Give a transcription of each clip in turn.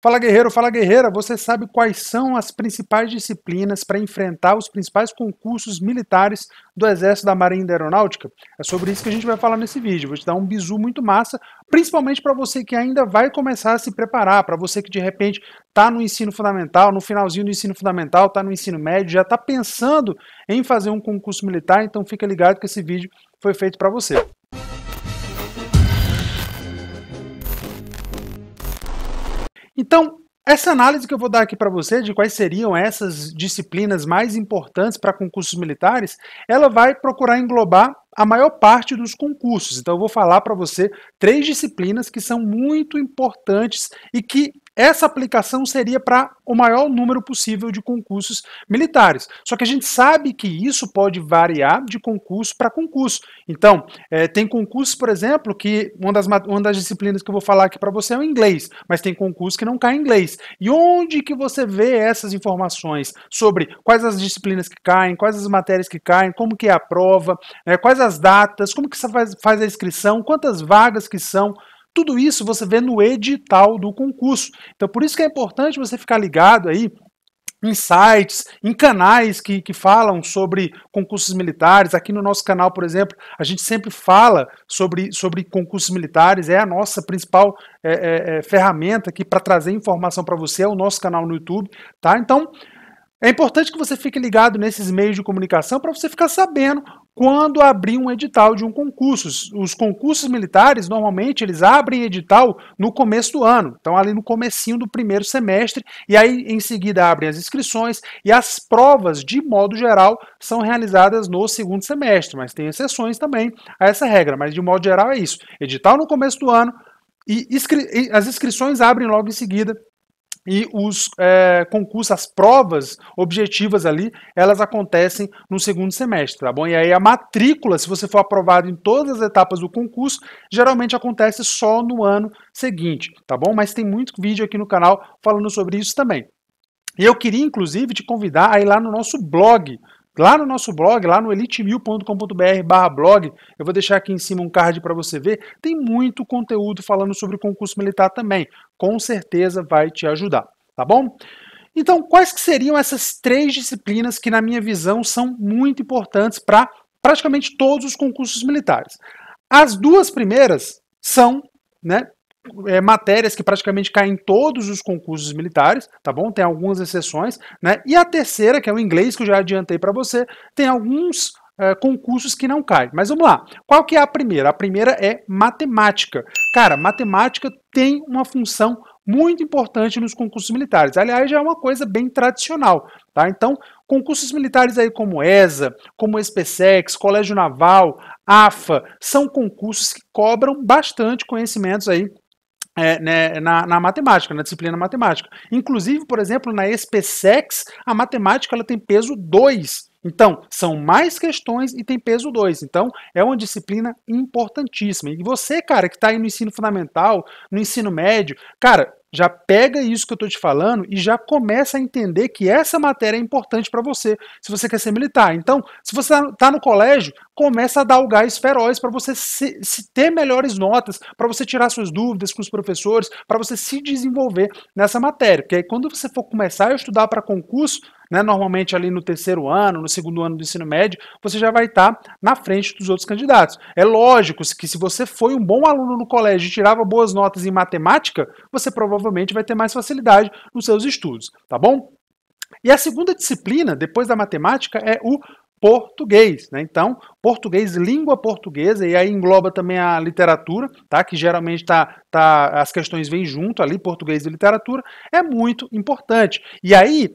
Fala guerreiro, fala guerreira, você sabe quais são as principais disciplinas para enfrentar os principais concursos militares do Exército da Marinha e da Aeronáutica? É sobre isso que a gente vai falar nesse vídeo. Vou te dar um bizu muito massa, principalmente para você que ainda vai começar a se preparar, para você que de repente está no ensino fundamental, no finalzinho do ensino fundamental, está no ensino médio, já está pensando em fazer um concurso militar, então fica ligado que esse vídeo foi feito para você. Então, essa análise que eu vou dar aqui para você de quais seriam essas disciplinas mais importantes para concursos militares, ela vai procurar englobar a maior parte dos concursos. Então eu vou falar para você três disciplinas que são muito importantes e que essa aplicação seria para o maior número possível de concursos militares. Só que a gente sabe que isso pode variar de concurso para concurso. Então, é, tem concursos, por exemplo, que uma das, uma das disciplinas que eu vou falar aqui para você é o inglês, mas tem concurso que não cai em inglês. E onde que você vê essas informações sobre quais as disciplinas que caem, quais as matérias que caem, como que é a prova, eh, quais as datas, como que você faz, faz a inscrição, quantas vagas que são. Tudo isso você vê no edital do concurso. Então, por isso que é importante você ficar ligado aí em sites, em canais que, que falam sobre concursos militares. Aqui no nosso canal, por exemplo, a gente sempre fala sobre, sobre concursos militares, é a nossa principal é, é, é ferramenta aqui para trazer informação para você, é o nosso canal no YouTube, tá? Então, é importante que você fique ligado nesses meios de comunicação para você ficar sabendo quando abrir um edital de um concurso. Os concursos militares, normalmente, eles abrem edital no começo do ano. Então, ali no comecinho do primeiro semestre, e aí, em seguida, abrem as inscrições, e as provas, de modo geral, são realizadas no segundo semestre, mas tem exceções também a essa regra, mas de modo geral é isso. Edital no começo do ano, e as inscrições abrem logo em seguida, e os é, concursos, as provas objetivas ali, elas acontecem no segundo semestre, tá bom? E aí a matrícula, se você for aprovado em todas as etapas do concurso, geralmente acontece só no ano seguinte, tá bom? Mas tem muito vídeo aqui no canal falando sobre isso também. E eu queria, inclusive, te convidar a ir lá no nosso blog, Lá no nosso blog, lá no elitemil.com.br blog, eu vou deixar aqui em cima um card para você ver, tem muito conteúdo falando sobre o concurso militar também. Com certeza vai te ajudar, tá bom? Então, quais que seriam essas três disciplinas que, na minha visão, são muito importantes para praticamente todos os concursos militares? As duas primeiras são né, é, matérias que praticamente caem em todos os concursos militares, tá bom? Tem algumas exceções, né? E a terceira, que é o inglês, que eu já adiantei para você, tem alguns é, concursos que não caem. Mas vamos lá. Qual que é a primeira? A primeira é matemática. Cara, matemática tem uma função muito importante nos concursos militares. Aliás, já é uma coisa bem tradicional, tá? Então, concursos militares aí como ESA, como SPSEX, Colégio Naval, AFA, são concursos que cobram bastante conhecimentos aí é, né, na, na, matemática, na disciplina matemática. Inclusive, por exemplo, na SPSEX, a matemática ela tem peso 2. Então, são mais questões e tem peso 2. Então, é uma disciplina importantíssima. E você, cara, que está aí no ensino fundamental, no ensino médio, cara, já pega isso que eu estou te falando e já começa a entender que essa matéria é importante para você, se você quer ser militar. Então, se você está tá no colégio, começa a dar o gás feroz para você se, se ter melhores notas, para você tirar suas dúvidas com os professores, para você se desenvolver nessa matéria. Porque aí, quando você for começar a estudar para concurso, né, normalmente ali no terceiro ano, no segundo ano do ensino médio, você já vai estar tá na frente dos outros candidatos. É lógico que se você foi um bom aluno no colégio e tirava boas notas em matemática, você provavelmente provavelmente vai ter mais facilidade nos seus estudos, tá bom? E a segunda disciplina, depois da matemática, é o português, né? Então, português, língua portuguesa, e aí engloba também a literatura, tá? Que geralmente tá, tá, as questões vêm junto ali, português e literatura, é muito importante. E aí,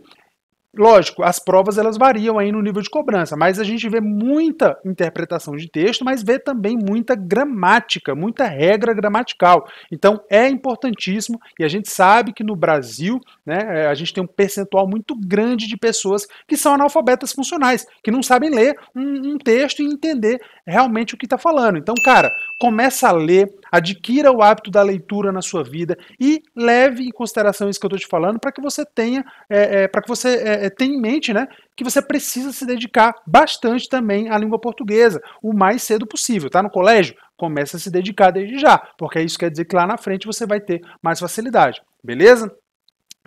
Lógico, as provas elas variam aí no nível de cobrança, mas a gente vê muita interpretação de texto, mas vê também muita gramática, muita regra gramatical. Então é importantíssimo e a gente sabe que no Brasil, né, é, a gente tem um percentual muito grande de pessoas que são analfabetas funcionais, que não sabem ler um, um texto e entender realmente o que está falando. Então, cara, começa a ler, adquira o hábito da leitura na sua vida e leve em consideração isso que eu estou te falando para que você tenha, é, é, para que você é, é, tem em mente né, que você precisa se dedicar bastante também à língua portuguesa, o mais cedo possível, tá? No colégio, começa a se dedicar desde já, porque é isso quer dizer que lá na frente você vai ter mais facilidade, beleza?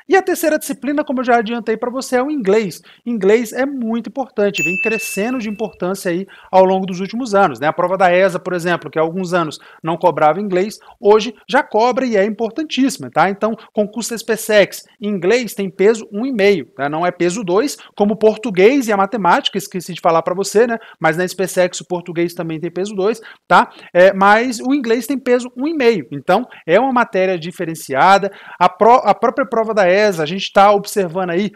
E a terceira disciplina, como eu já adiantei para você, é o inglês. Inglês é muito importante, vem crescendo de importância aí ao longo dos últimos anos. Né? A prova da ESA, por exemplo, que há alguns anos não cobrava inglês, hoje já cobra e é importantíssima. Tá? Então, concurso SPSEX, inglês tem peso 1,5, né? Tá? não é peso 2, como português e a matemática, esqueci de falar para você, né? mas na SPSEX o português também tem peso 2, tá? É, mas o inglês tem peso 1,5. Então, é uma matéria diferenciada. A, pro, a própria prova da ESA a gente está observando aí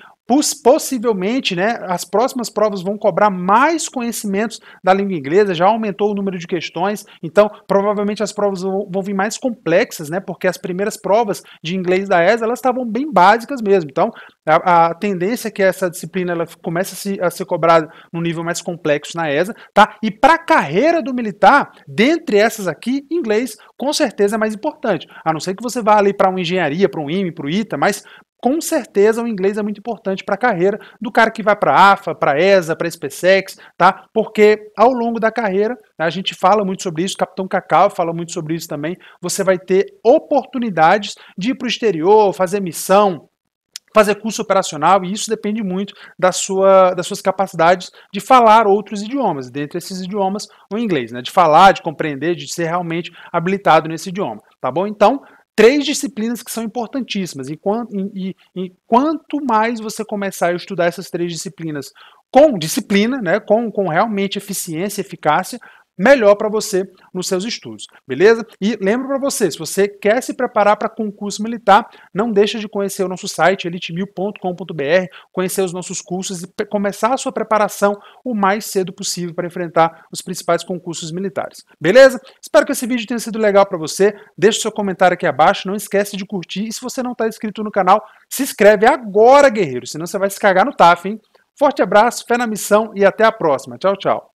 possivelmente, né, as próximas provas vão cobrar mais conhecimentos da língua inglesa, já aumentou o número de questões, então provavelmente as provas vão, vão vir mais complexas, né, porque as primeiras provas de inglês da ESA, elas estavam bem básicas mesmo, então a, a, tendência é que essa disciplina ela comece a, se, a ser cobrada num nível mais complexo na ESA, tá, e para a carreira do militar, dentre essas aqui, inglês com certeza é mais importante, a não ser que você vá ali para uma engenharia, para um IME, para o ITA, mas com certeza o inglês é muito importante para a carreira do cara que vai para a AFA, para a ESA, para a SpaceX, tá? Porque ao longo da carreira, a gente fala muito sobre isso, o Capitão Cacau fala muito sobre isso também, você vai ter oportunidades de ir para o exterior, fazer missão, fazer curso operacional, e isso depende muito da sua, das suas capacidades de falar outros idiomas, dentre esses idiomas o inglês, né? De falar, de compreender, de ser realmente habilitado nesse idioma, tá bom? Então, três disciplinas que são importantíssimas. E, quanto, e, e quanto mais você começar a estudar essas três disciplinas com disciplina, né, com, com realmente eficiência, eficácia, melhor para você nos seus estudos, beleza? E lembro para você, se você quer se preparar para concurso militar, não deixa de conhecer o nosso site elitemil.com.br, conhecer os nossos cursos e começar a sua preparação o mais cedo possível para enfrentar os principais concursos militares. Beleza? Espero que esse vídeo tenha sido legal para você. Deixe seu comentário aqui abaixo, não esquece de curtir e se você não está inscrito no canal, se inscreve agora, guerreiro, senão você vai se cagar no TAF, hein? Forte abraço, fé na missão e até a próxima. Tchau, tchau.